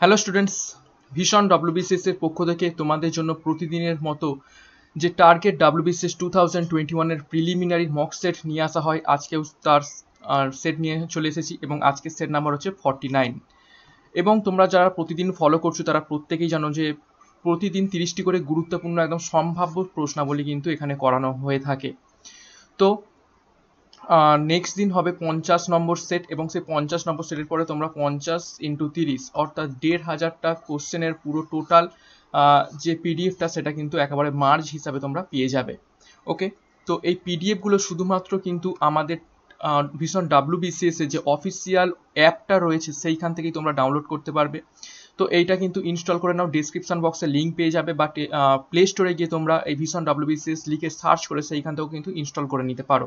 hello students ভীষণ এর পক্ষ থেকে তোমাদের জন্য প্রতিদিনের মতো যে target WBCS two thousand twenty ওয়ানের প্রিলিমিনারি মক সেট নিয়ে আসা হয় আজকেও তার সেট নিয়ে চলে এসেছি এবং আজকের সেট নাম্বার হচ্ছে ফর্টি নাইন এবং তোমরা যারা প্রতিদিন ফলো করছো তারা প্রত্যেকেই জানো যে প্রতিদিন তিরিশটি করে গুরুত্বপূর্ণ একদম সম্ভাব্য প্রশ্নাবলী কিন্তু এখানে করানো হয়ে থাকে তো নেক্সট দিন হবে পঞ্চাশ নম্বর সেট এবং সেই পঞ্চাশ নম্বর সেটের পরে তোমরা পঞ্চাশ ইন্টু তিরিশ অর্থাৎ দেড় হাজারটা কোশ্চেনের পুরো টোটাল যে পিডিএফটা সেটা কিন্তু একেবারে মার্জ হিসাবে তোমরা পেয়ে যাবে ওকে তো এই পিডিএফগুলো শুধুমাত্র কিন্তু আমাদের ভীষণ ডাব্লিউবিসিএস এর যে অফিসিয়াল অ্যাপটা রয়েছে সেইখান থেকেই তোমরা ডাউনলোড করতে পারবে তো এইটা কিন্তু ইনস্টল করে নাও ডিসক্রিপশন বক্সে লিঙ্ক পেয়ে যাবে বা প্লে স্টোরে গিয়ে তোমরা এই ভীষণ ডাব্লুবিসিএস লিখে সার্চ করে সেইখান থেকেও কিন্তু ইনস্টল করে নিতে পারো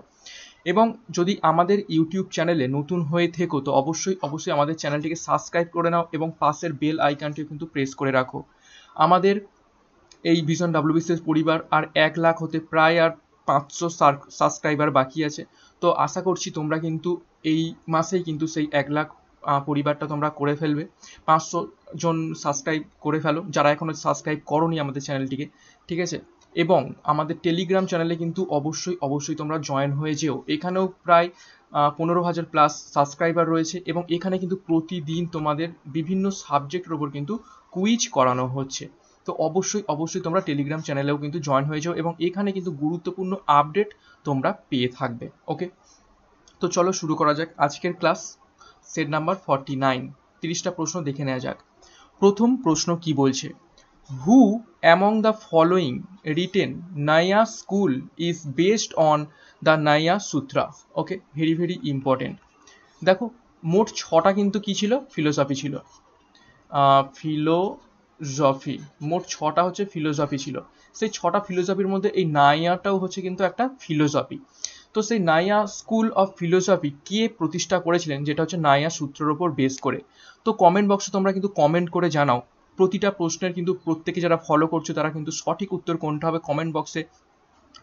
এবং যদি আমাদের ইউটিউব চ্যানেলে নতুন হয়ে থেকো তো অবশ্যই অবশ্যই আমাদের চ্যানেলটিকে সাবস্ক্রাইব করে নাও এবং পাশের বেল আইকনটিও কিন্তু প্রেস করে রাখো আমাদের এই ভিশন ডাব্লিউবিসিএস পরিবার আর এক লাখ হতে প্রায় আর পাঁচশো সাবস্ক্রাইবার বাকি আছে তো আশা করছি তোমরা কিন্তু এই মাসেই কিন্তু সেই এক লাখ পরিবারটা তোমরা করে ফেলবে পাঁচশো জন সাবস্ক্রাইব করে ফেলো যারা এখনও সাবস্ক্রাইব করনি আমাদের চ্যানেলটিকে ঠিক আছে এবং আমাদের টেলিগ্রাম চ্যানেলে কিন্তু অবশ্যই অবশ্যই তোমরা জয়েন হয়ে যেও এখানেও প্রায় পনেরো হাজার প্লাস সাবস্ক্রাইবার রয়েছে এবং এখানে কিন্তু প্রতিদিন তোমাদের বিভিন্ন সাবজেক্টের ওপর কিন্তু কুইজ করানো হচ্ছে তো অবশ্যই অবশ্যই তোমরা টেলিগ্রাম চ্যানেলেও কিন্তু জয়েন হয়ে যাও এবং এখানে কিন্তু গুরুত্বপূর্ণ আপডেট তোমরা পেয়ে থাকবে ওকে তো চলো শুরু করা যাক আজকের class set number forty nine তিরিশটা প্রশ্ন দেখে নেওয়া যাক প্রথম প্রশ্ন কি বলছে who among the following written Nyaya school is based on the Nyaya Sutra okay very very important দেখো মোট ছটা কিন্তু কি ছিল ফিলোসফি ছিল ফিলোসফি মোট ছটা হচ্ছে ফিলোসফি ছিল সেই ছটা ফিলোসফির মধ্যে এই নায়াটাও হচ্ছে কিন্তু একটা ফিলোসফি তো সেই নায়া স্কুল অফ ফিলোসফি কে প্রতিষ্ঠা করেছিলেন যেটা হচ্ছে নায়া সূত্রের ওপর বেস করে তো কমেন্ট বক্সে তোমরা কিন্তু কমেন্ট করে জানাও প্রতিটা প্রশ্নের কিন্তু প্রত্যেকে যারা ফলো করছে তারা কিন্তু সঠিক উত্তর কোনটা হবে কমেন্ট বক্সে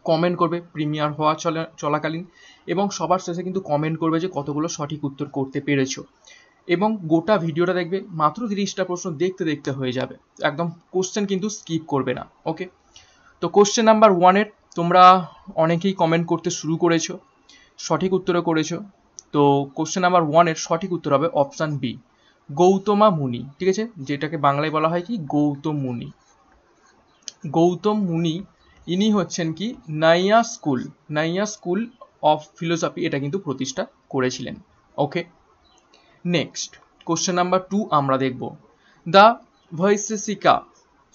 কমেন্ট করবে প্রিমিয়ার হওয়া চলা চলাকালীন এবং সবার শেষে কিন্তু কমেন্ট করবে যে কতগুলো সঠিক উত্তর করতে পেরেছো এবং গোটা ভিডিওটা দেখবে মাত্র তিরিশটা প্রশ্ন দেখতে দেখতে হয়ে যাবে একদম কোশ্চেন কিন্তু স্কিপ করবে না ওকে তো কোশ্চেন নাম্বার ওয়ানের তোমরা অনেকেই কমেন্ট করতে শুরু করেছো সঠিক উত্তরও করেছো তো কোশ্চেন নাম্বার ওয়ানের সঠিক উত্তর হবে অপশান বি গৌতমা মুনি ঠিক আছে যেটাকে বাংলায় বলা হয় কি গৌতম মুনি গৌতম মুনি ইনি হচ্ছেন কি Nyaya school Nyaya school of philosophy এটা কিন্তু প্রতিষ্ঠা করেছিলেন okay next question number two আমরা দেখব the Vaisheshika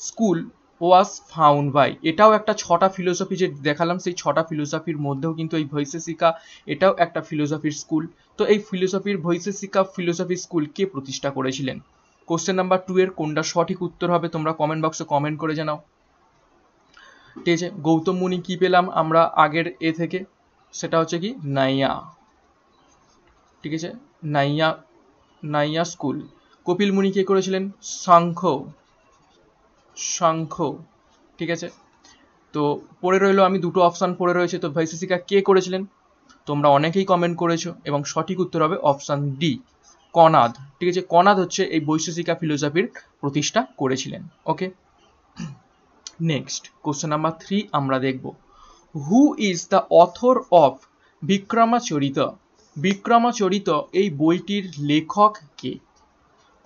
school was found by এটাও একটা ছটা ফিলোসফি যে দেখালাম সেই ছটা ফিলোসফির মধ্যেও কিন্তু এই ভৈশেষিকা এটাও একটা ফিলোসফির স্কুল তো এই ফিলোসফির ভৈশেষিকা ফিলোসফি স্কুল কে প্রতিষ্ঠা করেছিলেন কোশ্চেন নাম্বার টু এর কোনটা সঠিক উত্তর হবে তোমরা কমেন্ট বক্সে কমেন্ট করে জানাও ঠিক আছে গৌতম মুনি কী পেলাম আমরা আগের এ থেকে সেটা হচ্ছে কি নাইয়া ঠিক আছে নাইয়া নাইয়া স্কুল কপিল মুনি কে করেছিলেন সাংখ্য শঙ্খ ঠিক আছে তো পড়ে রইলো আমি দুটো অপশান পড়ে রয়েছে তো ভাইসিসিকা কে করেছিলেন তোমরা অনেকেই কমেন্ট করেছো এবং সঠিক উত্তর হবে অপশান ডি কনাদ ঠিক আছে কনাদ হচ্ছে এই বৈশেষিকা ফিলোসফির প্রতিষ্ঠা করেছিলেন okay next question number three আমরা দেখব who is the author of Vikramacharita Vikramacharita এই বইটির লেখক কে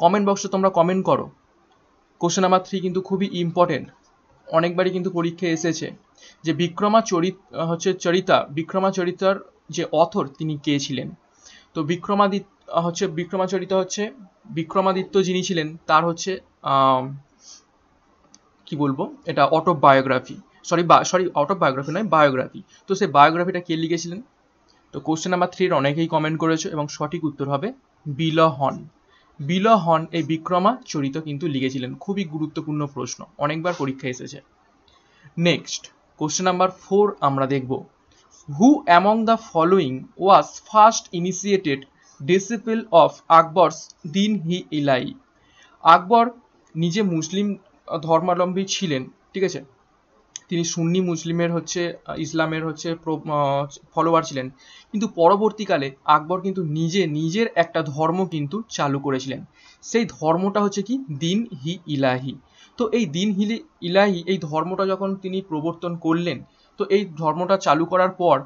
কমেন্ট বক্সে তোমরা কমেন্ট করো কোশ্চেন নাম্বার থ্রি কিন্তু খুবই ইম্পর্টেন্ট অনেকবারই কিন্তু পরীক্ষায় এসেছে যে বিক্রমা চরিত হচ্ছে চরিতা বিক্রমা চরিতার যে অথর তিনি কে ছিলেন তো বিক্রমাদিত্য হচ্ছে বিক্রমাচরিত হচ্ছে বিক্রমাদিত্য যিনি ছিলেন তার হচ্ছে কি বলবো এটা অটোবায়োগ্রাফি সরি সরি অটোবায়োগ্রাফি নয় বায়োগ্রাফি তো সেই বায়োগ্রাফিটা কে লিখেছিলেন তো কোশ্চেন নাম্বার থ্রির অনেকেই কমেন্ট করেছে এবং সঠিক উত্তর হবে বিল হন বিল হন এই বিক্রমা চরিত্র কিন্তু লিখেছিলেন খুবই গুরুত্বপূর্ণ প্রশ্ন অনেকবার পরীক্ষা এসেছে নেক্সট কোশ্চেন নাম্বার ফোর আমরা দেখব who among the following was first initiated disciple of Akbar's Din হি ইলাই আকবর নিজে মুসলিম ধর্মাবলম্বী ছিলেন ঠিক আছে তিনি সুন্নি মুসলিমের হচ্ছে ইসলামের হচ্ছে ফলোয়ার ছিলেন কিন্তু পরবর্তীকালে আকবর কিন্তু নিজে নিজের একটা ধর্ম কিন্তু চালু করেছিলেন সেই ধর্মটা হচ্ছে কি দিন হি ইলাহি তো এই দিন হিলি ইলাহি এই ধর্মটা যখন তিনি প্রবর্তন করলেন তো এই ধর্মটা চালু করার পর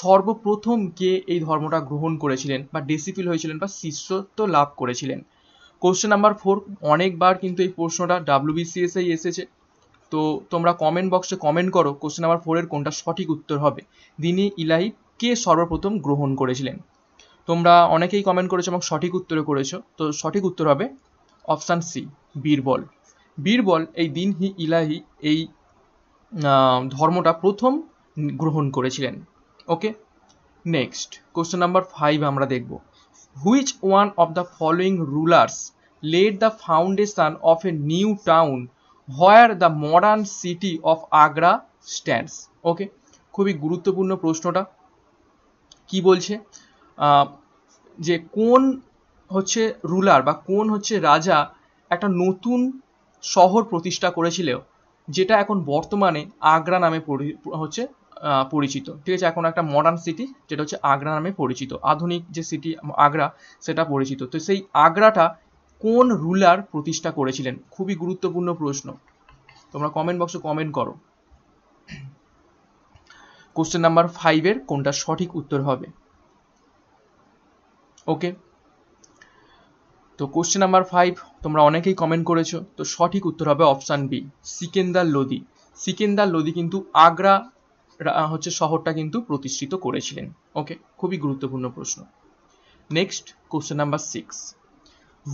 সর্বপ্রথম কে এই ধর্মটা গ্রহণ করেছিলেন বা ডেসিপিল হয়েছিলেন বা শিষ্যত্ব লাভ করেছিলেন কোশ্চেন নাম্বার ফোর অনেকবার কিন্তু এই প্রশ্নটা ডাব্লিউবিসিএসআই এসেছে তো তোমরা কমেন্ট বক্সে কমেন্ট করো কোশ্চেন নাম্বার ফোরের কোনটা সঠিক উত্তর হবে দিনই ইলাহি কে সর্বপ্রথম গ্রহণ করেছিলেন তোমরা অনেকেই কমেন্ট করেছো এবং সঠিক উত্তরে করেছো তো সঠিক উত্তর হবে অপশান সি বীরবল বীরবল এই দিন হি ইলাহি এই ধর্মটা প্রথম গ্রহণ করেছিলেন okay next question number five আমরা দেখব which one of the following rulers led the foundation of a new town where the modern city of Agra stands okay খুবই গুরুত্বপূর্ণ প্রশ্নটা কি বলছে যে কোন হচ্ছে রুলার বা কোন হচ্ছে রাজা একটা নতুন শহর প্রতিষ্ঠা করেছিল যেটা এখন বর্তমানে আগ্রা নামে হচ্ছে পরিচিত ঠিক আছে এখন একটা মডার্ন সিটি যেটা হচ্ছে আগ্রা নামে পরিচিত আধুনিক যে সিটি আগ্রা সেটা পরিচিত তো সেই আগ্রাটা কোন রুলার প্রতিষ্ঠা করেছিলেন খুবই গুরুত্বপূর্ণ প্রশ্ন তোমরা কমেন্ট বক্সে কমেন্ট করো কোশ্চেন নাম্বার ফাইভের কোনটা সঠিক উত্তর হবে ওকে তো কোশ্চেন নাম্বার ফাইভ তোমরা অনেকেই কমেন্ট করেছো তো সঠিক উত্তর হবে অপশান বি সিকেন্দার লোদি সিকেন্দার লোদি কিন্তু আগ্রা হচ্ছে শহরটা কিন্তু প্রতিষ্ঠিত করেছিলেন ওকে খুবই গুরুত্বপূর্ণ প্রশ্ন next question number six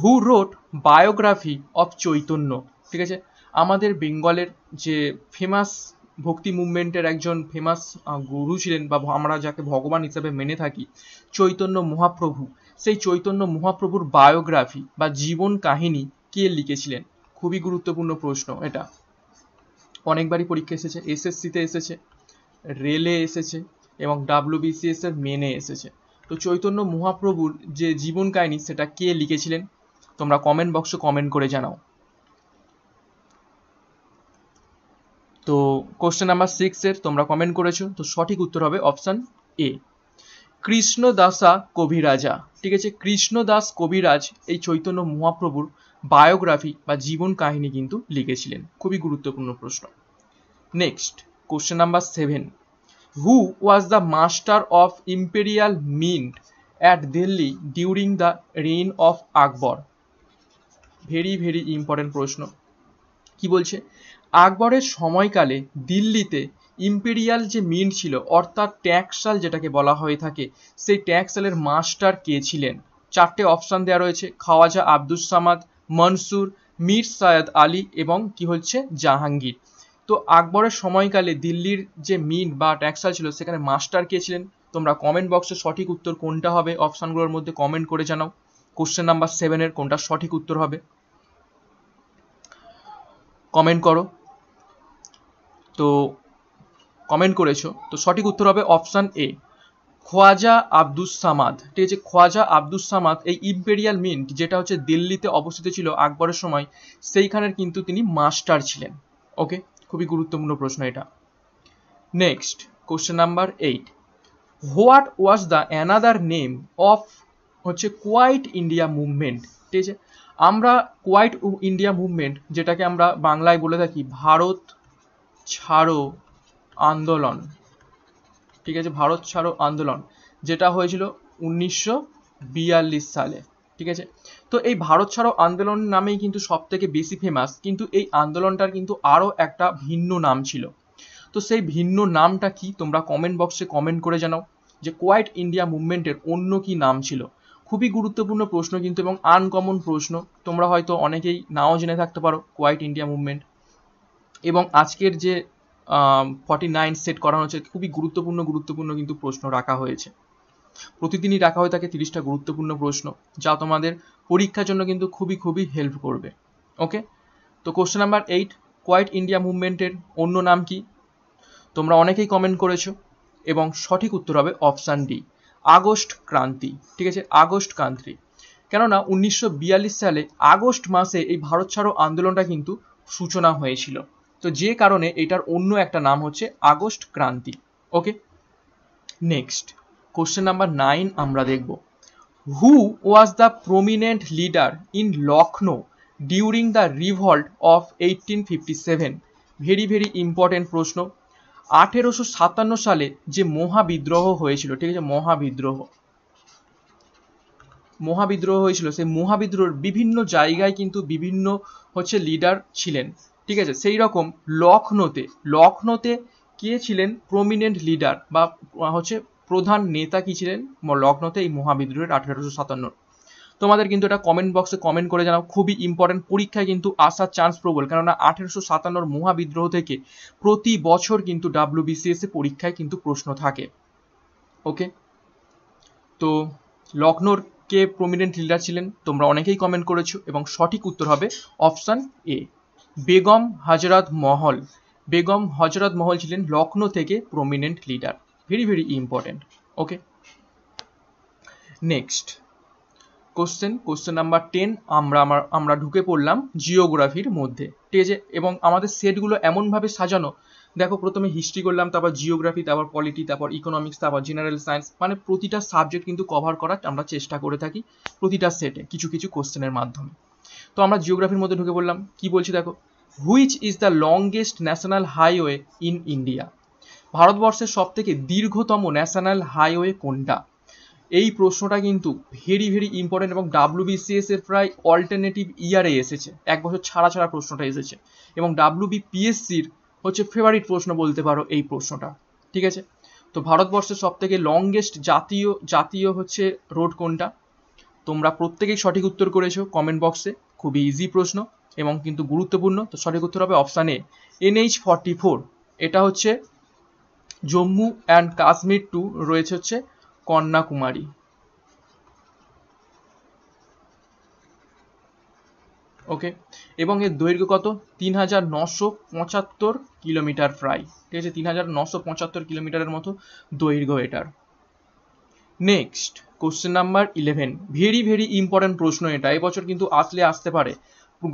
who wrote biography of Chaitanya ঠিক আছে আমাদের বেঙ্গলের যে ফেমাস ভক্তি মুভমেন্টের একজন ফেমাস গুরু ছিলেন বা আমরা যাকে ভগবান হিসাবে মেনে থাকি চৈতন্য মহাপ্রভু সেই চৈতন্য মহাপ্রভুর বায়োগ্রাফি বা জীবন কাহিনী কে লিখেছিলেন খুবই গুরুত্বপূর্ণ প্রশ্ন এটা অনেকবারই পরীক্ষা এসেছে এসএসসিতে এসেছে রেলে এসেছে এবং ডাব্লিউবিসিএস এর মেনে এসেছে তো চৈতন্য মহাপ্রভুর যে জীবন কাহিনী সেটা কে লিখেছিলেন তোমরা কমেন্ট বক্সে কমেন্ট করে জানাও তো কোশ্চেন নাম্বার সিক্সের তোমরা কমেন্ট করেছো তো সঠিক উত্তর হবে অপশান এ কৃষ্ণদাসা কবিরাজা ঠিক আছে কৃষ্ণ দাস কবিরাজ এই চৈতন্য মহাপ্রভুর বায়োগ্রাফি বা জীবন কাহিনী কিন্তু লিখেছিলেন খুবই গুরুত্বপূর্ণ প্রশ্ন next question number seven who was the master of imperial mint at Delhi during the reign of Akbar very very important প্রশ্ন কি বলছে আকবরের সময়কালে দিল্লিতে ইম্পেরিয়াল যে মিন্ট ছিল অর্থাৎ ট্যাক্সাল যেটাকে বলা হয়ে থাকে সেই ট্যাক্সালের মাস্টার কে ছিলেন চারটে অপশান দেওয়া রয়েছে খাওয়াজা আব্দুস সামাদ মনসুর মীর সায়দ আলী এবং কি হচ্ছে জাহাঙ্গীর তো আকবরের সময়কালে দিল্লির যে মিন্ট বা ট্যাক্সাল ছিল সেখানে মাস্টার কে ছিলেন তোমরা কমেন্ট বক্সে সঠিক উত্তর কোনটা হবে অপশানগুলোর মধ্যে কমেন্ট করে জানাও কোশ্চেন নাম্বার সেভেনের কোনটা সঠিক উত্তর হবে কমেন্ট করো তো কমেন্ট করেছো তো সঠিক উত্তর হবে অপশান এ খোয়াজা আব্দুস সামাদ ঠিক আছে খোয়াজা আব্দুস সামাদ এই ইম্পেরিয়াল মিন্ট যেটা হচ্ছে দিল্লিতে অবস্থিত ছিল আকবরের সময় সেইখানের কিন্তু তিনি মাস্টার ছিলেন ওকে খুবই গুরুত্বপূর্ণ প্রশ্ন এটা next question number eight what was the another name of হচ্ছে কোয়াইট ইন্ডিয়া মুভমেন্ট ঠিক আছে আমরা কোয়াইট ইন্ডিয়া মুভমেন্ট যেটাকে আমরা বাংলায় বলে থাকি ভারত ছাড়ো আন্দোলন ঠিক আছে ভারত ছাড়ো আন্দোলন যেটা হয়েছিল উনিশশো সালে ঠিক আছে তো এই ভারত ছাড়ো আন্দোলন নামেই কিন্তু সব থেকে বেশি ফেমাস কিন্তু এই আন্দোলনটার কিন্তু আরও একটা ভিন্ন নাম ছিল তো সেই ভিন্ন নামটা কি তোমরা কমেন্ট বক্সে কমেন্ট করে জানাও যে কোয়াইট ইন্ডিয়া মুভমেন্টের অন্য কি নাম ছিল খুবই গুরুত্বপূর্ণ প্রশ্ন কিন্তু এবং আনকমন প্রশ্ন তোমরা হয়তো অনেকেই নাও জেনে থাকতে পারো কোয়াইট ইন্ডিয়া মুভমেন্ট এবং আজকের যে ফর্টি নাইন সেট করানো হচ্ছে খুবই গুরুত্বপূর্ণ গুরুত্বপূর্ণ কিন্তু প্রশ্ন রাখা হয়েছে প্রতিদিনই রাখা হয়ে থাকে তিরিশটা গুরুত্বপূর্ণ প্রশ্ন যা তোমাদের পরীক্ষার জন্য কিন্তু খুবই খুবই হেল্প করবে ওকে তো question number eight quit India মুভমেন্টের অন্য নাম কি তোমরা অনেকেই কমেন্ট করেছো এবং সঠিক উত্তর হবে অপশান ডি আগস্ট ক্রান্তি ঠিক আছে আগস্ট ক্রান্তি কেননা উনিশশো সালে আগস্ট মাসে এই ভারত ছাড়ো আন্দোলনটা কিন্তু সূচনা হয়েছিল তো যে কারণে এটার অন্য একটা নাম হচ্ছে August Kranti okay next question number nine আমরা দেখব who was the prominent leader in Lucknow during the revolt of eighteen fifty seven very very important প্রশ্ন আঠেরোশো সাতান্ন সালে যে মহাবিদ্রোহ হয়েছিল ঠিক আছে মহাবিদ্রোহ মহাবিদ্রোহ হয়েছিল সেই মহাবিদ্রোহের বিভিন্ন জায়গায় কিন্তু বিভিন্ন হচ্ছে লিডার ছিলেন ঠিক আছে সেই রকম লখনৌতে লখনৌতে কে ছিলেন প্রমিনেন্ট লিডার বা হচ্ছে প্রধান নেতা কি ছিলেন লখনৌতে এই মহাবিদ্রোহের আঠেরোশো সাতান্ন তোমাদের কিন্তু এটা কমেন্ট বক্সে কমেন্ট করে জানাও খুবই ইম্পর্টেন্ট পরীক্ষায় কিন্তু আসার চান্স প্রবল কেননা আঠেরোশো সাতান্নর মহাবিদ্রোহ থেকে প্রতি বছর কিন্তু ডাব্লিউবিসিএস পরীক্ষায় কিন্তু প্রশ্ন থাকে ওকে তো লখনৌর কে প্রমিনেন্ট লিডার ছিলেন তোমরা অনেকেই কমেন্ট করেছো এবং সঠিক উত্তর হবে অপশান এ বেগম হাজরাত মহল বেগম হজরত মহল ছিলেন লখনৌ থেকে prominent leader very very important okay next question question number ten আমরা আমার আমরা ঢুকে পড়লাম জিওগ্রাফির মধ্যে ঠিক আছে এবং আমাদের সেটগুলো এমনভাবে সাজানো দেখো প্রথমে হিস্ট্রি করলাম তারপর জিওগ্রাফি তারপর পলিটি তারপর ইকোনমিক্স তারপর জেনারেল সায়েন্স মানে প্রতিটা সাবজেক্ট কিন্তু কভার করার আমরা চেষ্টা করে থাকি প্রতিটা সেটে কিছু কিছু কোশ্চেনের মাধ্যমে তো আমরা জিওগ্রাফির মধ্যে ঢুকে পড়লাম কি বলছি দেখো which is the longest national highway in India ভারতবর্ষের সব থেকে দীর্ঘতম ন্যাশনাল হাইওয়ে কোনটা এই প্রশ্নটা কিন্তু ভেরি ভেরি ইম্পর্টেন্ট এবং ডাব্লিউবিসিএস এর প্রায় অল্টারনেটিভ ইয়ারে এসেছে এক বছর ছাড়া ছাড়া প্রশ্নটা এসেছে এবং ডাব্লিউবিপিএসসির হচ্ছে ফেভারিট প্রশ্ন বলতে পারো এই প্রশ্নটা ঠিক আছে তো ভারতবর্ষের সব থেকে লংগেস্ট জাতীয় জাতীয় হচ্ছে রোড কোনটা তোমরা প্রত্যেকেই সঠিক উত্তর করেছো কমেন্ট বক্সে খুবই ইজি প্রশ্ন এবং কিন্তু গুরুত্বপূর্ণ তো সঠিক উত্তর হবে option A NH forty four এটা হচ্ছে জম্মু অ্যান্ড কাশ্মীর টু রয়েছে হচ্ছে কন্যাকুমারী ওকে এবং এর দৈর্ঘ্য কত তিন হাজার নশো পঁচাত্তর কিলোমিটার প্রায় ঠিক আছে তিন হাজার নশো পঁচাত্তর কিলোমিটারের মতো দৈর্ঘ্য এটার next question number eleven very very important প্রশ্ন এটা এবছর কিন্তু আসলে আসতে পারে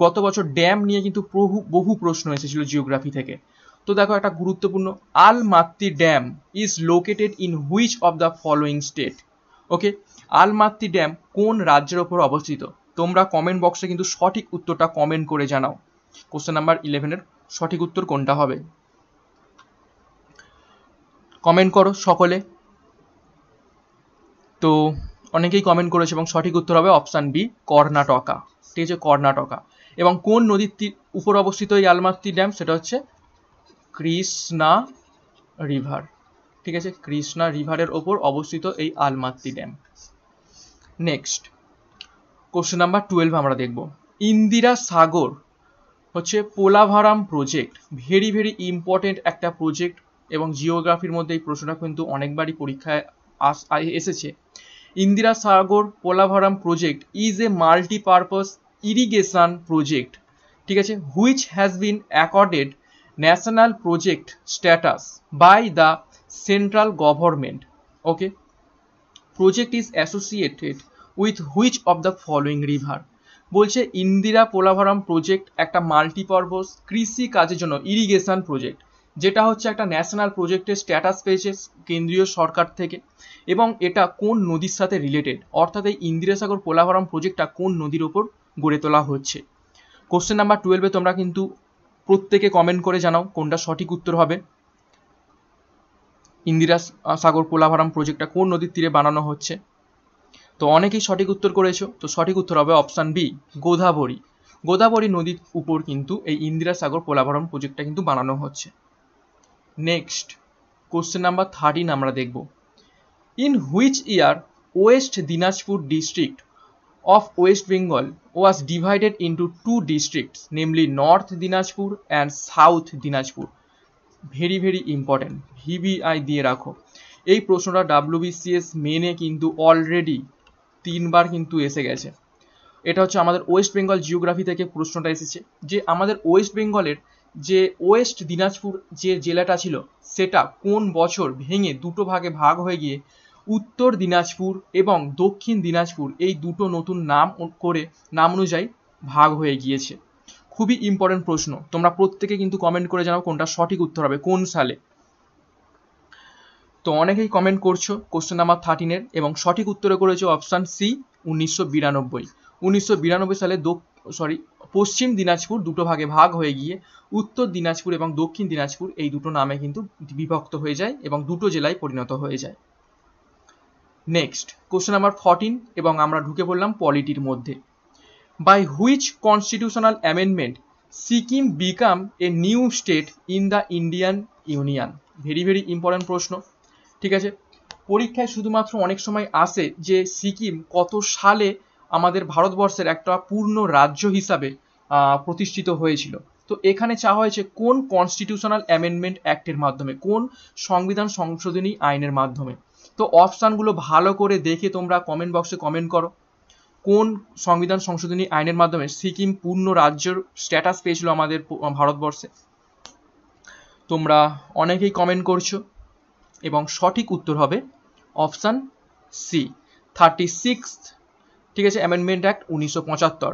গত বছর ড্যাম নিয়ে কিন্তু বহু বহু প্রশ্ন এসেছিল জিওগ্রাফি থেকে তো দেখো একটা গুরুত্বপূর্ণ Almatti dam is located in which of the following state okay Almatti dam কোন রাজ্যের ওপর অবস্থিত তোমরা কমেন্ট বক্সে কিন্তু সঠিক উত্তরটা কমেন্ট করে জানাও কোশ্চেন নাম্বার ইলেভেনের সঠিক উত্তর কোনটা হবে কমেন্ট করো সকলে তো অনেকেই কমেন্ট করেছে এবং সঠিক উত্তর হবে অপশান বি কর্ণাটকা ঠিক আছে কর্ণাটকা এবং কোন নদীর উপর অবস্থিত এই আলমাত্তি ড্যাম সেটা হচ্ছে কৃষ্ণা রিভার ঠিক আছে কৃষ্ণা রিভারের ওপর অবস্থিত এই Almatti dam next question number twelve আমরা দেখব ইন্দিরা সাগর হচ্ছে Polavaram project very very important একটা প্রজেক্ট এবং জিওগ্রাফির মধ্যে এই প্রশ্নটা কিন্তু অনেকবারই পরীক্ষায় আস এসেছে Indira Sagar Polavaram project is a multipurpose irrigation project ঠিক আছে which has been accorded national project status by the central government okay project is associated with which of the following river বলছে ইন্দিরা পোলাভারম প্রজেক্ট একটা মাল্টিপারপোজ কৃষি কাজের জন্য ইরিগেশন প্রজেক্ট যেটা হচ্ছে একটা ন্যাশনাল প্রজেক্টের স্ট্যাটাস পেয়েছে কেন্দ্রীয় সরকার থেকে এবং এটা কোন নদীর সাথে রিলেটেড অর্থাৎ এই ইন্দিরাসাগর পোলাভারম প্রজেক্টটা কোন নদীর ওপর গড়ে তোলা হচ্ছে কোশ্চেন নাম্বার টুয়েলভে তোমরা কিন্তু প্রত্যেকে কমেন্ট করে জানাও কোনটা সঠিক উত্তর হবে ইন্দিরা সাগর পোলাভারাম প্রজেক্টটা কোন নদীর তীরে বানানো হচ্ছে তো অনেকেই সঠিক উত্তর করেছো তো সঠিক উত্তর হবে অপশান বি গোদাবরী গোদাবরী নদীর উপর কিন্তু এই ইন্দিরা সাগর পোলাভারাম প্রজেক্টটা কিন্তু বানানো হচ্ছে নেক্সট কোশ্চেন নাম্বার থার্টিন আমরা দেখব in which year West Dinajpur district of West Bengal was divided into two districts namely North Dinajpur and South Dinajpur very very important VVI দিয়ে রাখো এই প্রশ্নটা ডাব্লিউবিসিএস মেনে কিন্তু অলরেডি তিনবার কিন্তু এসে গেছে এটা হচ্ছে আমাদের ওয়েস্ট বেঙ্গল জিওগ্রাফি থেকে প্রশ্নটা এসেছে যে আমাদের ওয়েস্ট বেঙ্গলের যে ওয়েস্ট দিনাজপুর যে জেলাটা ছিল সেটা কোন বছর ভেঙে দুটো ভাগে ভাগ হয়ে গিয়ে উত্তর দিনাজপুর এবং দক্ষিণ দিনাজপুর এই দুটো নতুন নাম করে নাম অনুযায়ী ভাগ হয়ে গিয়েছে খুবই ইম্পর্টেন্ট প্রশ্ন তোমরা প্রত্যেকে কিন্তু কমেন্ট করে জানাও কোনটা সঠিক উত্তর হবে কোন সালে তো অনেকেই কমেন্ট করছো কোশ্চেন নাম্বার থার্টিনের এবং সঠিক উত্তরে করেছে অপশান সি উনিশশো বিরানব্বই উনিশশো বিরানব্বই সালে সরি পশ্চিম দিনাজপুর দুটো ভাগে ভাগ হয়ে গিয়ে উত্তর দিনাজপুর এবং দক্ষিণ দিনাজপুর এই দুটো নামে কিন্তু বিভক্ত হয়ে যায় এবং দুটো জেলায় পরিণত হয়ে যায় নেক্সট কোশ্চেন নাম্বার ফর্টিন এবং আমরা ঢুকে পড়লাম পলিটির মধ্যে by which constitutional amendment Sikkim became a new state in the Indian union very very important প্রশ্ন ঠিক আছে পরীক্ষায় শুধুমাত্র অনেক সময় আসে যে সিকিম কত সালে আমাদের ভারতবর্ষের একটা পূর্ণ রাজ্য হিসাবে প্রতিষ্ঠিত হয়েছিল তো এখানে চাওয়া হয়েছে কোন কনস্টিটিউশনাল অ্যামেন্ডমেন্ট অ্যাক্টের মাধ্যমে কোন সংবিধান সংশোধনী আইনের মাধ্যমে তো অপশানগুলো ভালো করে দেখে তোমরা কমেন্ট বক্সে কমেন্ট করো কোন সংবিধান সংশোধনী আইনের মাধ্যমে সিকিম পূর্ণ রাজ্যের স্ট্যাটাস পেয়েছিল আমাদের ভারতবর্ষে তোমরা অনেকেই কমেন্ট করছো এবং সঠিক উত্তর হবে অপশান সি থার্টি সিক্স ঠিক আছে অ্যামেন্ডমেন্ট অ্যাক্ট উনিশশো পঁচাত্তর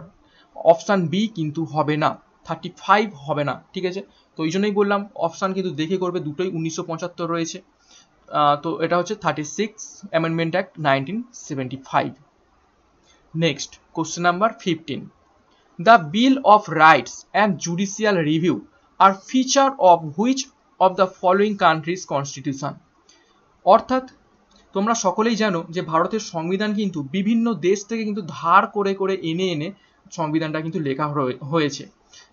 অপশান বি কিন্তু হবে না থার্টি ফাইভ হবে না ঠিক আছে তো এই জন্যই বললাম অপশান কিন্তু দেখে করবে দুটোই উনিশশো পঁচাত্তর রয়েছে তো এটা হচ্ছে thirty six amendment act nineteen seventy five next question number fifteen the bill of rights and judicial review are feature of which of the following countries constitution অর্থাৎ তোমরা সকলেই জানো যে ভারতের সংবিধান কিন্তু বিভিন্ন দেশ থেকে কিন্তু ধার করে করে এনে এনে সংবিধানটা কিন্তু লেখা হয়েছে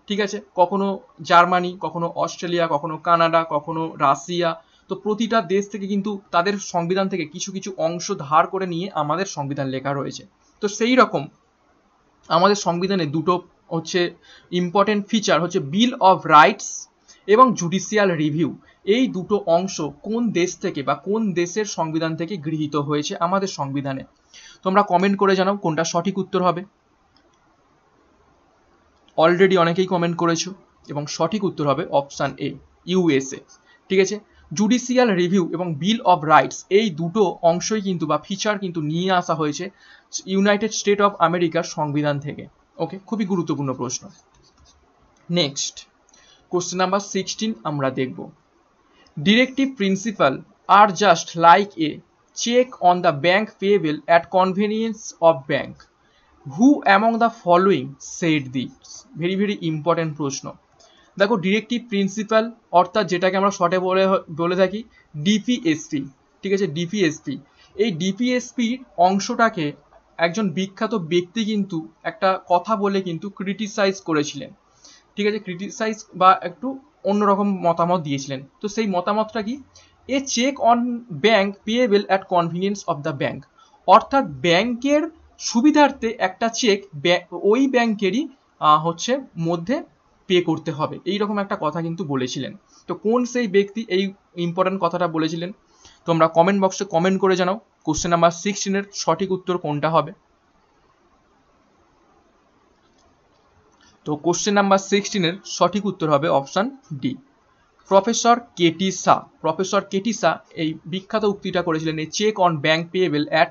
ঠিক আছে কখনো জার্মানি কখনো অস্ট্রেলিয়া কখনো কানাডা কখনো রাশিয়া তো প্রতিটা দেশ থেকে কিন্তু তাদের সংবিধান থেকে কিছু কিছু অংশ ধার করে নিয়ে আমাদের সংবিধান লেখা রয়েছে তো সেই রকম আমাদের সংবিধানে দুটো হচ্ছে ইম্পর্টেন্ট ফিচার হচ্ছে বিল অফ রাইটস এবং জুডিশিয়াল রিভিউ এই দুটো অংশ কোন দেশ থেকে বা কোন দেশের সংবিধান থেকে গৃহীত হয়েছে আমাদের সংবিধানে তোমরা কমেন্ট করে জানাও কোনটা সঠিক উত্তর হবে অলরেডি অনেকেই কমেন্ট করেছো এবং সঠিক উত্তর হবে অপশান এ ইউএসএ ঠিক আছে জুডিশিয়াল রিভিউ এবং বিল অফ রাইটস এই দুটো অংশই কিন্তু বা ফিচার কিন্তু নিয়ে আসা হয়েছে ইউনাইটেড স্টেট অফ আমেরিকার সংবিধান থেকে ওকে খুবই গুরুত্বপূর্ণ প্রশ্ন নেক্সট কোশ্চেন নাম্বার সিক্সটিন আমরা দেখব directive principle are just like a cheque on the bank payable at convenience of bank who among the following set this very very important প্রশ্ন দেখো ডিরেক্টিভ প্রিন্সিপাল অর্থাৎ যেটাকে আমরা শর্টে বলে বলে থাকি ডিপিএসপি ঠিক আছে ডিপিএসপি এই ডিপিএসপির অংশটাকে একজন বিখ্যাত ব্যক্তি কিন্তু একটা কথা বলে কিন্তু ক্রিটিসাইজ করেছিলেন ঠিক আছে ক্রিটিসাইজ বা একটু অন্যরকম মতামত দিয়েছিলেন তো সেই মতামতটা কি a cheque on bank payable at convenience of the bank অর্থাৎ ব্যাংকের সুবিধার্থে একটা চেক ওই ব্যাংকেরই হচ্ছে মধ্যে পে করতে হবে এইরকম একটা কথা কিন্তু বলেছিলেন তো কোন সেই ব্যক্তি এই ইম্পর্ট্যান্ট কথাটা বলেছিলেন তোমরা কমেন্ট বক্সে কমেন্ট করে জানাও কোশ্চেন নাম্বার সিক্সটিনের সঠিক উত্তর কোনটা হবে তো কোশ্চেন নাম্বার সিক্সটিনের সঠিক উত্তর হবে option D professor KT Shah professor KT Shah এই বিখ্যাত উক্তিটা করেছিলেন এই cheque on bank payable at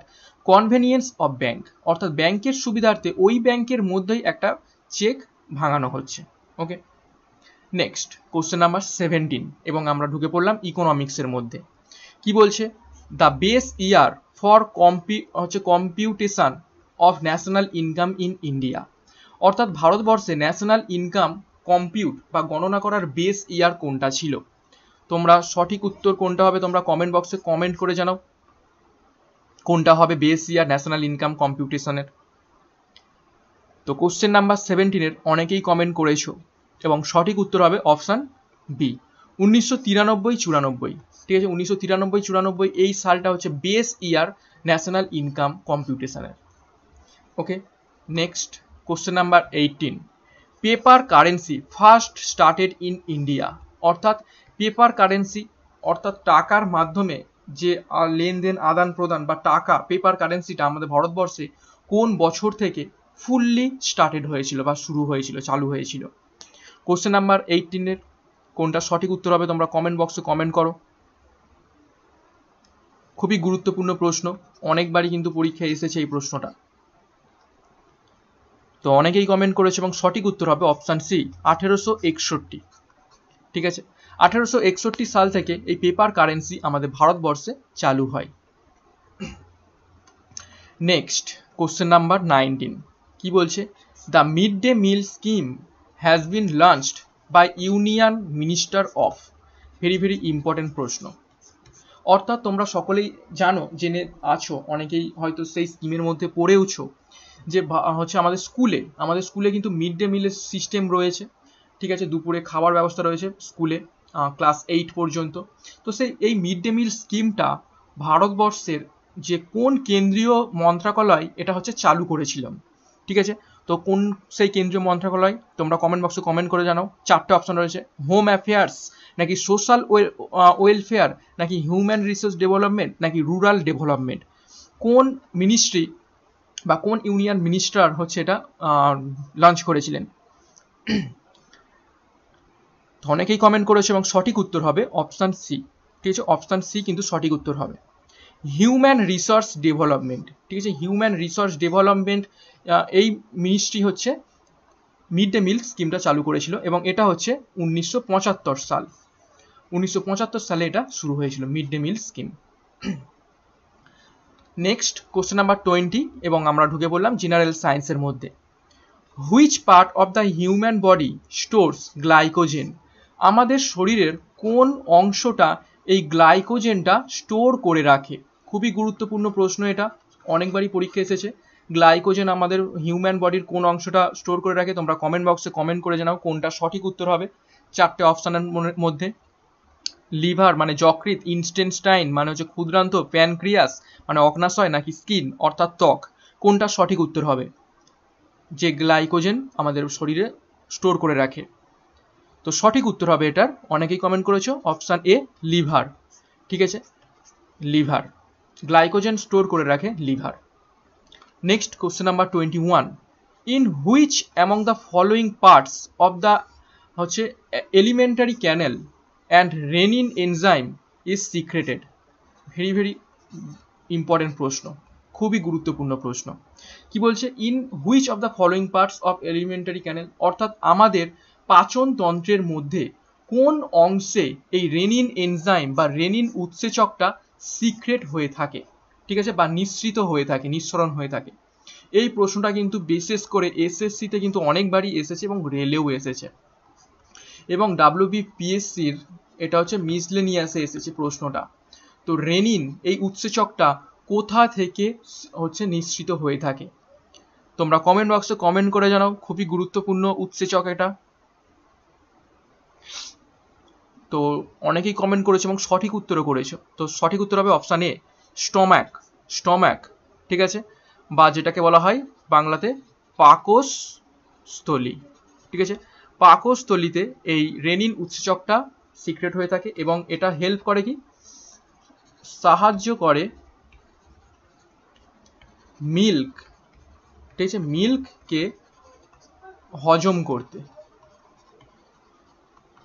convenience of bank অর্থাৎ ব্যাংকের সুবিধার্থে ওই ব্যাংকের মধ্যেই একটা চেক ভাঙানো হচ্ছে okay next question number seventeen এবং আমরা ঢুকে পড়লাম ইকোনমিক্সের মধ্যে কি বলছে দ্য বেস ইয়ার ফর কম্পি হচ্ছে computation of national income in India অর্থাৎ ভারতবর্ষে ন্যাশনাল ইনকাম কম্পিউট বা গণনা করার বেস ইয়ার কোনটা ছিল তোমরা সঠিক উত্তর কোনটা হবে তোমরা কমেন্ট বক্সে কমেন্ট করে জানাও কোনটা হবে বেস ইয়ার ন্যাশনাল ইনকাম কম্পিউটেশনের তো কোশ্চেন নাম্বার সেভেন্টিনের অনেকেই কমেন্ট করেছো এবং সঠিক উত্তর হবে অপশান বি উনিশশো তিরানব্বই চুরানব্বই ঠিক আছে উনিশশো তিরানব্বই চুরানব্বই এই সালটা হচ্ছে বেস ইয়ার ন্যাশনাল ইনকাম কম্পিউটেশনের okay next question number eighteen paper currency first started in India অর্থাৎ পেপার কারেন্সি অর্থাৎ টাকার মাধ্যমে যে লেনদেন আদান প্রদান বা টাকা পেপার কারেন্সিটা আমাদের ভারতবর্ষে কোন বছর থেকে ফুললি স্টার্টেড হয়েছিল বা শুরু হয়েছিল চালু হয়েছিল কোশ্চেন নাম্বার এইটিনের কোনটা সঠিক উত্তর হবে তোমরা কমেন্ট বক্সে কমেন্ট করো খুবই গুরুত্বপূর্ণ প্রশ্ন অনেকবারই কিন্তু পরীক্ষায় এসেছে এই প্রশ্নটা তো অনেকেই কমেন্ট করেছে এবং সঠিক উত্তর হবে অপশান সি আঠেরোশো একষট্টি ঠিক আছে আঠেরোশো একষট্টি সাল থেকে এই পেপার কারেন্সি আমাদের ভারতবর্ষে চালু হয় নেক্সট কোশ্চেন নাম্বার নাইনটিন কি বলছে the mid day meal scheme has been launched by union minister of very very important প্রশ্ন অর্থাৎ তোমরা সকলেই জানো জেনে আছো অনেকেই হয়তো সেই স্কিমের মধ্যে পড়েওছো যে হচ্ছে আমাদের স্কুলে আমাদের স্কুলে কিন্তু মিড ডে মিলের সিস্টেম রয়েছে ঠিক আছে দুপুরে খাবার ব্যবস্থা রয়েছে স্কুলে ক্লাস এইট পর্যন্ত তো সেই এই মিড ডে মিল স্কিমটা ভারতবর্ষের যে কোন কেন্দ্রীয় মন্ত্রণালয় এটা হচ্ছে চালু করেছিলাম ঠিক আছে তো কোন সেই কেন্দ্রীয় মন্ত্রণালয় তোমরা কমেন্ট বক্সে কমেন্ট করে জানাও চারটে অপশন রয়েছে হোম অ্যাফেয়ার্স নাকি সোশ্যাল ওয়েলফেয়ার নাকি হিউম্যান রিসোর্স ডেভেলপমেন্ট নাকি রুরাল ডেভেলপমেন্ট কোন মিনিস্ট্রি বা কোন ইউনিয়ন মিনিস্টার হচ্ছে এটা লঞ্চ করেছিলেন অনেকেই কমেন্ট করেছে এবং সঠিক উত্তর হবে অপশান সি ঠিক আছে অপশান সি কিন্তু সঠিক উত্তর হবে হিউম্যান রিসোর্স ডেভেলপমেন্ট ঠিক আছে হিউম্যান রিসোর্স ডেভেলপমেন্ট এই মিনিস্ট্রি হচ্ছে মিড ডে মিল স্কিমটা চালু করেছিল এবং এটা হচ্ছে উনিশশো সাল উনিশশো সালে এটা শুরু হয়েছিল mid day meal scheme next question number twenty এবং আমরা ঢুকে পড়লাম জেনারেল সায়েন্সের মধ্যে which part of the human body stores glycogen আমাদের শরীরের কোন অংশটা এই গ্লাইকোজেনটা স্টোর করে রাখে খুবই গুরুত্বপূর্ণ প্রশ্ন এটা অনেকবারই পরীক্ষা এসেছে গ্লাইকোজেন আমাদের হিউম্যান বডির কোন অংশটা স্টোর করে রাখে তোমরা কমেন্ট বক্সে কমেন্ট করে জানাও কোনটা সঠিক উত্তর হবে চারটে অপশানের মধ্যে লিভার মানে যকৃত ইনস্টেনস্টাইন মানে হচ্ছে ক্ষুদ্রান্ত প্যানক্রিয়াস মানে অগ্নাশয় নাকি স্কিন অর্থাৎ ত্বক কোনটা সঠিক উত্তর হবে যে গ্লাইকোজেন আমাদের শরীরে স্টোর করে রাখে তো সঠিক উত্তর হবে এটার অনেকেই কমেন্ট করেছো অপশান এ লিভার ঠিক আছে লিভার গ্লাইকোজেন স্টোর করে রাখে liver next question number twenty one in which among the following parts of the হচ্ছে alimentary canal and rennin enzyme is secreted very very important প্রশ্ন খুবই গুরুত্বপূর্ণ প্রশ্ন কি বলছে in which of the following parts of alimentary canal অর্থাৎ আমাদের পাচন তন্ত্রের মধ্যে কোন অংশে এই রেনিন এনজাইম বা রেনিন উৎসেচকটা সিক্রেট হয়ে থাকে ঠিক আছে বা নিঃসৃত হয়ে থাকে নিঃসরণ হয়ে থাকে এই প্রশ্নটা কিন্তু বিশেষ করে এসএসসিতে কিন্তু অনেকবারই এসেছে এবং রেলেও এসেছে এবং ডাব্লিউবিপিএসসির এটা হচ্ছে মিসলেনিয়াসে এসেছে প্রশ্নটা তো রেনিন এই উৎসেচকটা কোথা থেকে হচ্ছে নিঃসৃত হয়ে থাকে তোমরা কমেন্ট বক্সে কমেন্ট করে জানাও খুবই গুরুত্বপূর্ণ উৎসেচক এটা তো অনেকেই কমেন্ট করেছে এবং সঠিক উত্তরও করেছে তো সঠিক উত্তর হবে অপশান এ স্টম্যাক স্টম্যাক ঠিক আছে বা যেটাকে বলা হয় বাংলাতে পাকস্থলী ঠিক আছে পাকস্থলীতে এই রেনিন উৎসেচকটা সিক্রেট হয়ে থাকে এবং এটা হেল্প করে কি সাহায্য করে মিল্ক ঠিক আছে মিল্ককে হজম করতে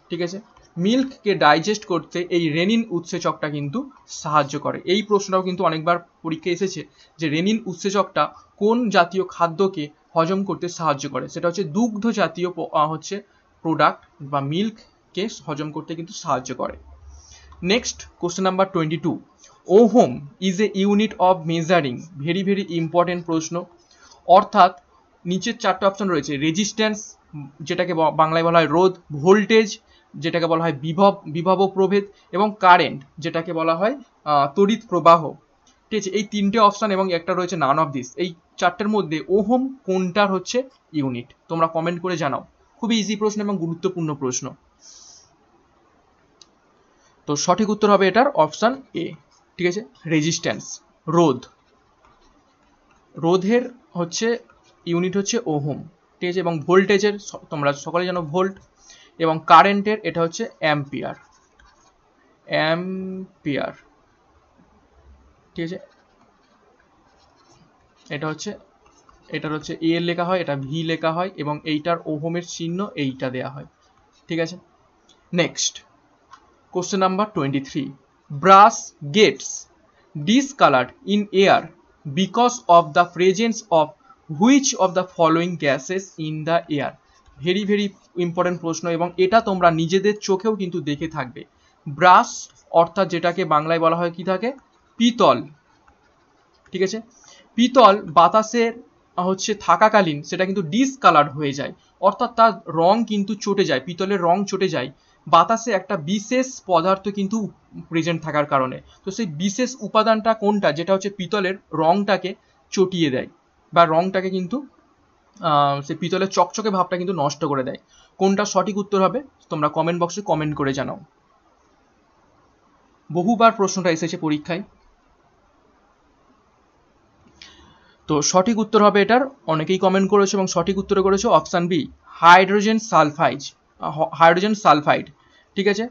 ঠিক আছে মিল্ককে ডাইজেস্ট করতে এই রেনিন উৎসেচকটা কিন্তু সাহায্য করে এই প্রশ্নটাও কিন্তু অনেকবার পরীক্ষা এসেছে যে রেনিন উৎসেচকটা কোন জাতীয় খাদ্যকে হজম করতে সাহায্য করে সেটা হচ্ছে দুগ্ধ জাতীয় হচ্ছে প্রোডাক্ট বা মিল্ককে হজম করতে কিন্তু সাহায্য করে next question number twenty two ohm is a unit of measuring very very important প্রশ্ন অর্থাৎ নিচের চারটে অপশন রয়েছে রেজিস্ট্যান্স যেটাকে বাংলায় বলা হয় রোধ ভোল্টেজ যেটাকে বলা হয় বিভব বিভব প্রভেদ এবং কারেন্ট যেটাকে বলা হয় তড়িৎ প্রবাহ ঠিক আছে এই তিনটে অপশান এবং একটা রয়েছে নান অফ দিস এই চারটের মধ্যে ওহম কোনটার হচ্ছে ইউনিট তোমরা কমেন্ট করে জানাও খুবই ইজি প্রশ্ন এবং গুরুত্বপূর্ণ প্রশ্ন তো সঠিক উত্তর হবে এটার অপশান এ ঠিক আছে রেজিস্ট্যান্স রোধ রোধের হচ্ছে ইউনিট হচ্ছে ওহম ঠিক আছে এবং ভোল্টেজের তোমরা সকলে জানো ভোল্ট এবং কারেন্টের এটা হচ্ছে অ্যাম্পিয়ার অ্যাম্পিয়ার ঠিক আছে এটা হচ্ছে এটার হচ্ছে এ লেখা হয় এটা ভি লেখা হয় এবং এইটার ওহোমের চিহ্ন এইটা দেয়া হয় ঠিক আছে next question number twenty three brass gets discoloured in air because of the presence of which of the following gases in the air very very important প্রশ্ন এবং এটা তোমরা নিজেদের চোখেও কিন্তু দেখে থাকবে ব্রাস অর্থাৎ যেটাকে বাংলায় বলা হয় কি থাকে পিতল ঠিক আছে পিতল বাতাসের হচ্ছে থাকাকালীন সেটা কিন্তু ডিসকালার্ড হয়ে যায় অর্থাৎ তার রং কিন্তু চটে যায় পিতলের রং চটে যায় বাতাসে একটা বিশেষ পদার্থ কিন্তু প্রেজেন্ট থাকার কারণে তো সেই বিশেষ উপাদানটা কোনটা যেটা হচ্ছে পিতলের রংটাকে চটিয়ে দেয় বা রংটাকে কিন্তু সে পিতলের চকচকে ভাবটা কিন্তু নষ্ট করে দেয় কোনটা সঠিক উত্তর হবে তোমরা কমেন্ট বক্সে কমেন্ট করে জানাও বহুবার প্রশ্নটা এসেছে পরীক্ষায় তো সঠিক উত্তর হবে এটার অনেকেই কমেন্ট করেছে এবং সঠিক উত্তর করেছে option B hydrogen sulphide hydrogen sulphide ঠিক আছে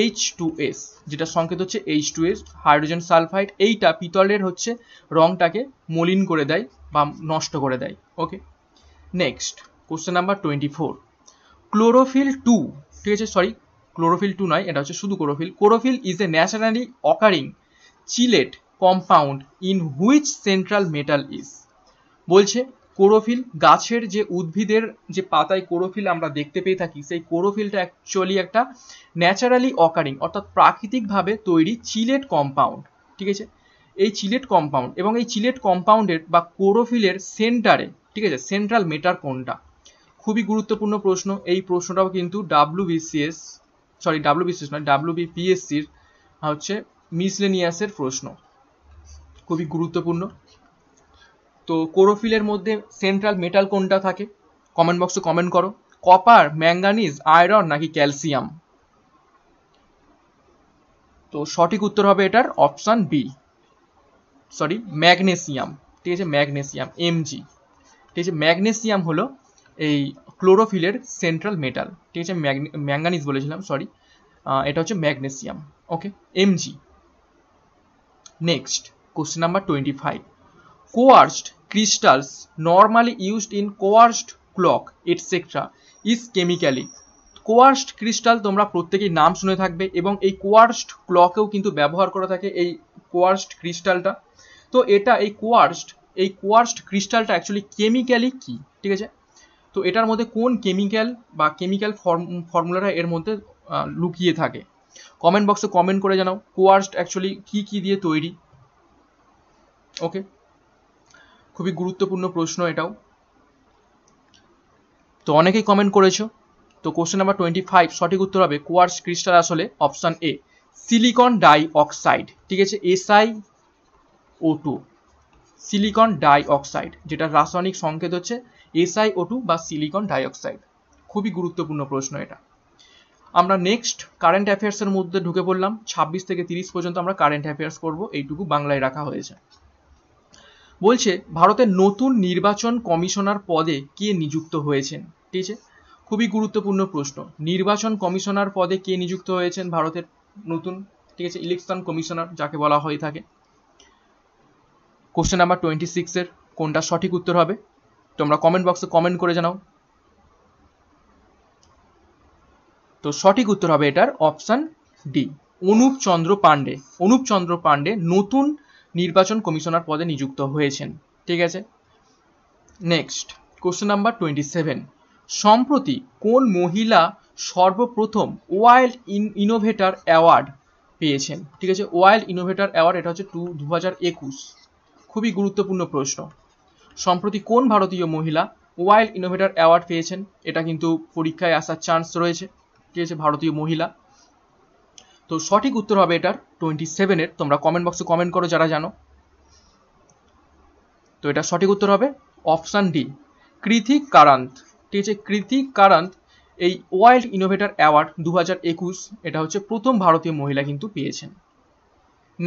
এইচ টু এস যেটা সংকেত হচ্ছে H two S hydrogen sulphide এইটা পিতলের হচ্ছে রংটাকে মলিন করে দেয় বা নষ্ট করে দেয় okay next question number twenty four chlorophyll two ঠিক আছে সরি ক্লোরোফিল টু নয় এটা হচ্ছে শুধু chlorophyll chlorophyll is a naturally occurring chelate compound in which central metal is বলছে কোরোফিল গাছের যে উদ্ভিদের যে পাতায় কোরোফিল আমরা দেখতে পেয়ে থাকি সেই কোরোফিলটা অ্যাকচুয়ালি একটা ন্যাচারালি অকারিং অর্থাৎ প্রাকৃতিকভাবে তৈরি চিলেট কম্পাউন্ড ঠিক আছে এই চিলেট কম্পাউন্ড এবং এই চিলেট কম্পাউন্ডের বা কোরোফিলের সেন্টারে ঠিক আছে সেন্ট্রাল মেটার কোনটা খুবই গুরুত্বপূর্ণ প্রশ্ন এই প্রশ্নটাও কিন্তু ডাব্লিউবিসিএস সরি ডাব্লিউবিসিএস নয় ডাব্লিউবিপিএসসির হচ্ছে মিসলেনিয়াসের প্রশ্ন খুবই গুরুত্বপূর্ণ তো কোরোফিলের মধ্যে সেন্ট্রাল মেটাল কোনটা থাকে কমেন্ট বক্সে কমেন্ট করো কপার ম্যাঙ্গানিজ আয়রন নাকি ক্যালসিয়াম তো সঠিক উত্তর হবে এটার অপশান বি সরি ম্যাগনেসিয়াম ঠিক আছে ম্যাগনেসিয়াম এমজি ঠিক আছে ম্যাগনেসিয়াম হলো এই ক্লোরোফিলের সেন্ট্রাল মেটাল ঠিক আছে ম্যাঙ্গানিজ বলেছিলাম সরি এটা হচ্ছে magnesium okay MG next question number twenty five quartz crystals normally used in quartz clock etcetera is chemically quartz crystal তোমরা প্রত্যেকেই নাম শুনে থাকবে এবং এই কোয়ার্সড ক্লকেও কিন্তু ব্যবহার করা থাকে এই কোয়ার্সড ক্রিস্টালটা তো এটা এই কোয়ার্সড এই কোয়ার্সড ক্রিস্টালটা অ্যাকচুয়ালি কেমিক্যালি কি ঠিক আছে তো এটার মধ্যে কোন কেমিক্যাল বা কেমিক্যাল ফর্মুলাটা এর মধ্যে লুকিয়ে থাকে কমেন্ট বক্সে কমেন্ট করে জানাও কোয়ার্সড অ্যাকচুয়ালি কি কি দিয়ে তৈরি ওকে খুবই গুরুত্বপূর্ণ প্রশ্ন এটাও তো অনেকেই কমেন্ট করেছো তো কোশ্চেন নাম্বার টোয়েন্টি ফাইভ সঠিক উত্তর হবে কোয়ার্স ক্রিস্টাল আসলে option A silicon dioxide ঠিক আছে SI O two silicon dioxide যেটা রাসায়নিক সংকেত হচ্ছে এসআইও টু বা সিলিকন ডাইঅক্সাইড খুবই গুরুত্বপূর্ণ প্রশ্ন এটা আমরা নেক্সট কারেন্ট অ্যাফেয়ার্সের মধ্যে ঢুকে পড়লাম ছাব্বিশ থেকে তিরিশ পর্যন্ত আমরা কারেন্ট অ্যাফেয়ার্স করব এইটুকু বাংলায় রাখা হয়েছে বলছে ভারতের নতুন নির্বাচন কমিশনার পদে কে নিযুক্ত হয়েছেন ঠিক আছে খুবই গুরুত্বপূর্ণ প্রশ্ন নির্বাচন কমিশনার পদে কে নিযুক্ত হয়েছেন ভারতের নতুন ঠিক আছে ইলেকশন কমিশনার যাকে বলা হয়ে থাকে কোশ্চেন নাম্বার টোয়েন্টি সিক্সের কোনটা সঠিক উত্তর হবে তোমরা কমেন্ট বক্সে কমেন্ট করে জানাও তো সঠিক উত্তর হবে এটার অপশান ডি অনুপ চন্দ্র পাণ্ডে অনুপ চন্দ্র পাণ্ডে নতুন নির্বাচন কমিশনার পদে নিযুক্ত হয়েছেন ঠিক আছে next question number twenty seven সম্প্রতি কোন মহিলা সর্বপ্রথম ওয়াইল্ড ইনোভেটার অ্যাওয়ার্ড পেয়েছেন ঠিক আছে ওয়াইল্ড ইনোভেটার অ্যাওয়ার্ড এটা হচ্ছে টু দু হাজার একুশ খুবই গুরুত্বপূর্ণ প্রশ্ন সম্প্রতি কোন ভারতীয় মহিলা ওয়াইল্ড ইনোভেটার অ্যাওয়ার্ড পেয়েছেন এটা কিন্তু পরীক্ষায় আসার চান্স রয়েছে ঠিক আছে ভারতীয় মহিলা তো সঠিক উত্তর হবে এটার টোয়েন্টি সেভেনের তোমরা কমেন্ট বক্সে কমেন্ট করো যারা জানো তো এটা সঠিক উত্তর হবে অপশান ডি কৃথিক কারান্ত ঠিক আছে কৃথিক কারান্ত এই ওয়াইল্ড ইনোভেটার অ্যাওয়ার্ড দু একুশ এটা হচ্ছে প্রথম ভারতীয় মহিলা কিন্তু পেয়েছেন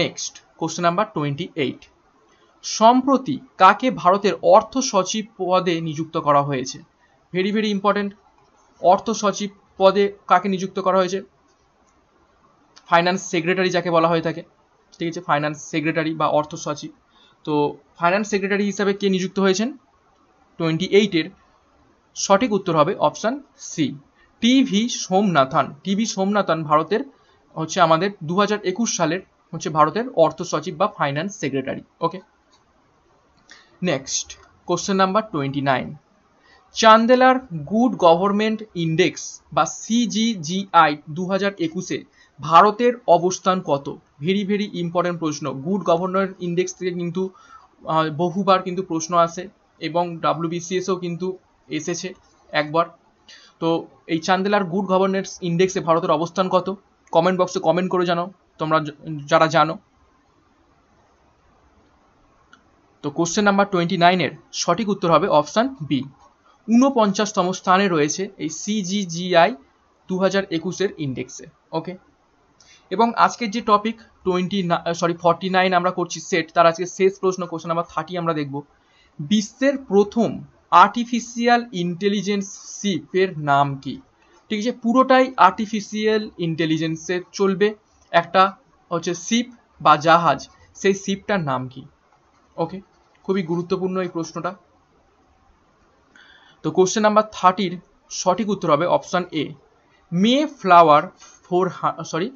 next question number twenty eight সম্প্রতি কাকে ভারতের অর্থ সচিব পদে নিযুক্ত করা হয়েছে ভেরি ভেরি ইম্পর্টেন্ট অর্থ সচিব পদে কাকে নিযুক্ত করা হয়েছে ফাইন্যান্স সেক্রেটারি যাকে বলা হয়ে থাকে ঠিক আছে ফাইন্যান্স সেক্রেটারি বা অর্থ সচিব তো ফাইন্যান্স সেক্রেটারি হিসাবে কে নিযুক্ত হয়েছেন টোয়েন্টি এইটের সঠিক উত্তর হবে option C TV Somanathan TV Somanathan ভারতের হচ্ছে আমাদের দু সালের হচ্ছে ভারতের অর্থ সচিব বা finance secretary okay next question number twenty nine Chandler good government index বা সিজিজিআই দু হাজার একুশে ভারতের অবস্থান কত ভেরি ভেরি ইম্পর্টেন্ট প্রশ্ন গুড গভর্নমেন্ট ইন্ডেক্স থেকে কিন্তু বহুবার কিন্তু প্রশ্ন আসে এবং ডাব্লিউবিসিএসও কিন্তু এসেছে একবার তো এই চান্দেলার গুড গভর্নেন্স ইন্ডেক্সে ভারতের অবস্থান কত কমেন্ট বক্সে কমেন্ট করে জানাও তোমরা যারা জানো তো কোশ্চেন নাম্বার টোয়েন্টি নাইনের সঠিক উত্তর হবে অপশান বি ঊনপঞ্চাশতম স্থানে রয়েছে এই সিজিজিআই দু হাজার একুশের ইন্ডেক্সে ওকে এবং আজকের যে topic twenty sorry forty nine আমরা করছি সেট তার আজকে শেষ প্রশ্ন কোশ্চেন নাম্বার থার্টি আমরা দেখব বিশ্বের প্রথম আর্টিফিশিয়াল ইন্টেলিজেন্স শিপের নাম কি ঠিক আছে পুরোটাই আর্টিফিশিয়াল ইন্টেলিজেন্সে চলবে একটা হচ্ছে শিপ বা জাহাজ সেই শিপটার নাম কি ওকে খুবই গুরুত্বপূর্ণ এই প্রশ্নটা তো কোশ্চেন নাম্বার থার্টির সঠিক উত্তর হবে option A Mayflower four sorry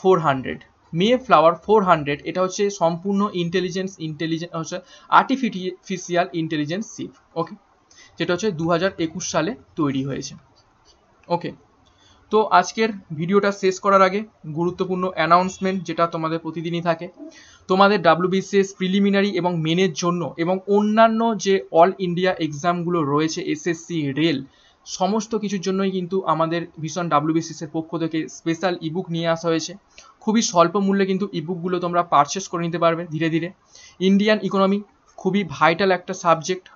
four hundred Mayflower four hundred এটা হচ্ছে সম্পূর্ণ ইন্টেলিজেন্স ইন্টেলিজেন্স হচ্ছে আর্টিফিফিশিয়াল ইন্টেলিজেন্স সিপ ওকে যেটা হচ্ছে দু সালে তৈরি হয়েছে ওকে তো আজকের ভিডিওটা শেষ করার আগে গুরুত্বপূর্ণ অ্যানাউন্সমেন্ট যেটা তোমাদের প্রতিদিনই থাকে তোমাদের ডাব্লিউবিসিএস প্রিলিমিনারি এবং মেনের জন্য এবং অন্যান্য যে অল ইন্ডিয়া এক্সামগুলো রয়েছে এসএসসি রেল সমস্ত কিছুর জন্যই কিন্তু আমাদের ভীষণ ডাব্লিউবিসিএসের পক্ষ থেকে স্পেশাল ইবুক নিয়ে আসা হয়েছে খুবই স্বল্প মূল্যে কিন্তু ইবুকগুলো তোমরা পারচেস করে নিতে পারবে ধীরে ধীরে ইন্ডিয়ান ইকোনমি খুবই ভাইটাল একটা সাবজেক্ট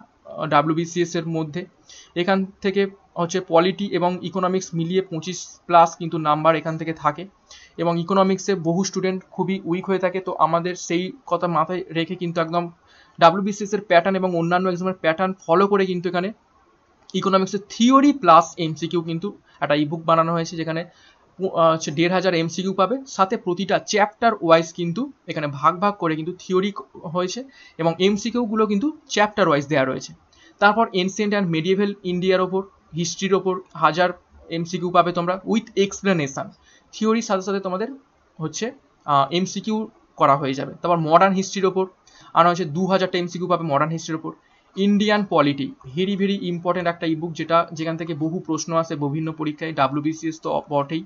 ডাব্লিউবিসিএসের মধ্যে এখান থেকে হচ্ছে পলিটি এবং ইকোনমিক্স মিলিয়ে পঁচিশ প্লাস কিন্তু নাম্বার এখান থেকে থাকে এবং ইকোনমিক্সে বহু স্টুডেন্ট খুবই উইক হয়ে থাকে তো আমাদের সেই কথা মাথায় রেখে কিন্তু একদম ডাব্লিউবিসিএস প্যাটার্ন এবং অন্যান্য এক্সামের প্যাটার্ন ফলো করে কিন্তু এখানে ইকোনমিক্সের থিওরি প্লাস এমসিকিউ কিন্তু একটা ইবুক বানানো হয়েছে যেখানে হচ্ছে দেড় হাজার এমসিকিউ পাবে সাথে প্রতিটা চ্যাপ্টার ওয়াইজ কিন্তু এখানে ভাগ ভাগ করে কিন্তু থিওরি হয়েছে এবং এমসিকিউগুলো কিন্তু চ্যাপ্টার ওয়াইজ দেওয়া রয়েছে তারপর এনসিয়েন্ট অ্যান্ড মেডিয়েভেল ইন্ডিয়ার ওপর হিস্ট্রির ওপর হাজার এমসিকিউ পাবে তোমরা উইথ এক্সপ্লেনেশান থিওরির সাথে সাথে তোমাদের হচ্ছে এমসিকিউ করা হয়ে যাবে তারপর মডার্ন হিস্ট্রির ওপর আর হচ্ছে দু হাজারটা এমসিকিউ পাবে মডার্ন হিস্ট্রির ওপর Indian polity very very important একটা ইবুক যেটা যেখান থেকে বহু প্রশ্ন আসে বিভিন্ন পরীক্ষায় ডাব্লিউবিসিএস তো বটেই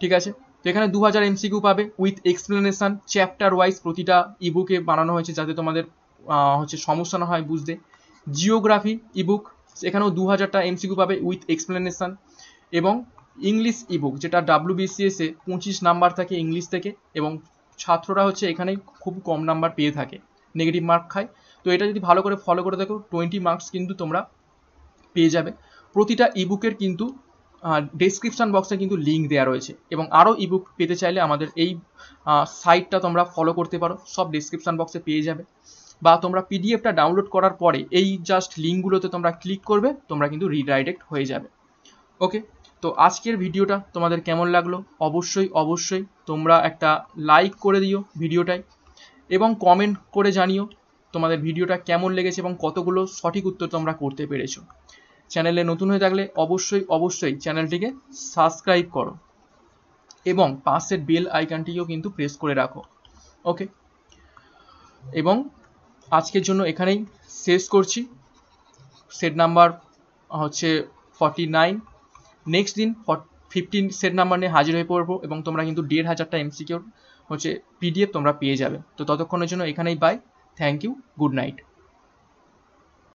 ঠিক আছে তো এখানে দু হাজার এমসিকিউ পাবে উইথ এক্সপ্লেনেশান চ্যাপ্টার ওয়াইজ প্রতিটা ইবুকে বানানো হয়েছে যাতে তোমাদের হচ্ছে সমস্যা না হয় বুঝতে জিওগ্রাফি ইবুক এখানেও দু হাজারটা এমসিকিউ পাবে উইথ এক্সপ্লেনেশন এবং ইংলিশ ইবুক যেটা ডাব্লিউ বিসিএসে পঁচিশ নাম্বার থাকে ইংলিশ থেকে এবং ছাত্ররা হচ্ছে এখানে খুব কম নাম্বার পেয়ে থাকে নেগেটিভ মার্ক খায় তো এটা যদি ভালো করে ফলো করে দেখো টোয়েন্টি মার্কস কিন্তু তোমরা পেয়ে যাবে প্রতিটা ইবুকের কিন্তু ডিসক্রিপশান বক্সে কিন্তু লিঙ্ক দেওয়া রয়েছে এবং আরও ইবুক পেতে চাইলে আমাদের এই সাইটটা তোমরা ফলো করতে পারো সব ডিসক্রিপশান বক্সে পেয়ে যাবে বা তোমরা পিডিএফটা ডাউনলোড করার পরে এই জাস্ট লিঙ্কগুলোতে তোমরা ক্লিক করবে তোমরা কিন্তু রিডাইরেক্ট হয়ে যাবে ওকে তো আজকের ভিডিওটা তোমাদের কেমন লাগলো অবশ্যই অবশ্যই তোমরা একটা লাইক করে দিও ভিডিওটায় এবং কমেন্ট করে জানিও তোমাদের ভিডিওটা কেমন লেগেছে এবং কতগুলো সঠিক উত্তর তোমরা করতে পেরেছো চ্যানেলে নতুন হয়ে থাকলে অবশ্যই অবশ্যই চ্যানেলটিকে সাবস্ক্রাইব করো এবং পাশের বেল আইকনটিও কিন্তু প্রেস করে রাখো ওকে এবং আজকের জন্য এখানেই শেষ করছি সেট নাম্বার হচ্ছে ফর্টি নাইন নেক্সট দিন ফিফটিন সেট নাম্বার নিয়ে হাজির হয়ে পড়বো এবং তোমরা কিন্তু দেড় হাজারটা এমসিকিউর হচ্ছে পিডিএফ তোমরা পেয়ে যাবে তো ততক্ষণের জন্য এখানেই bye thank you good night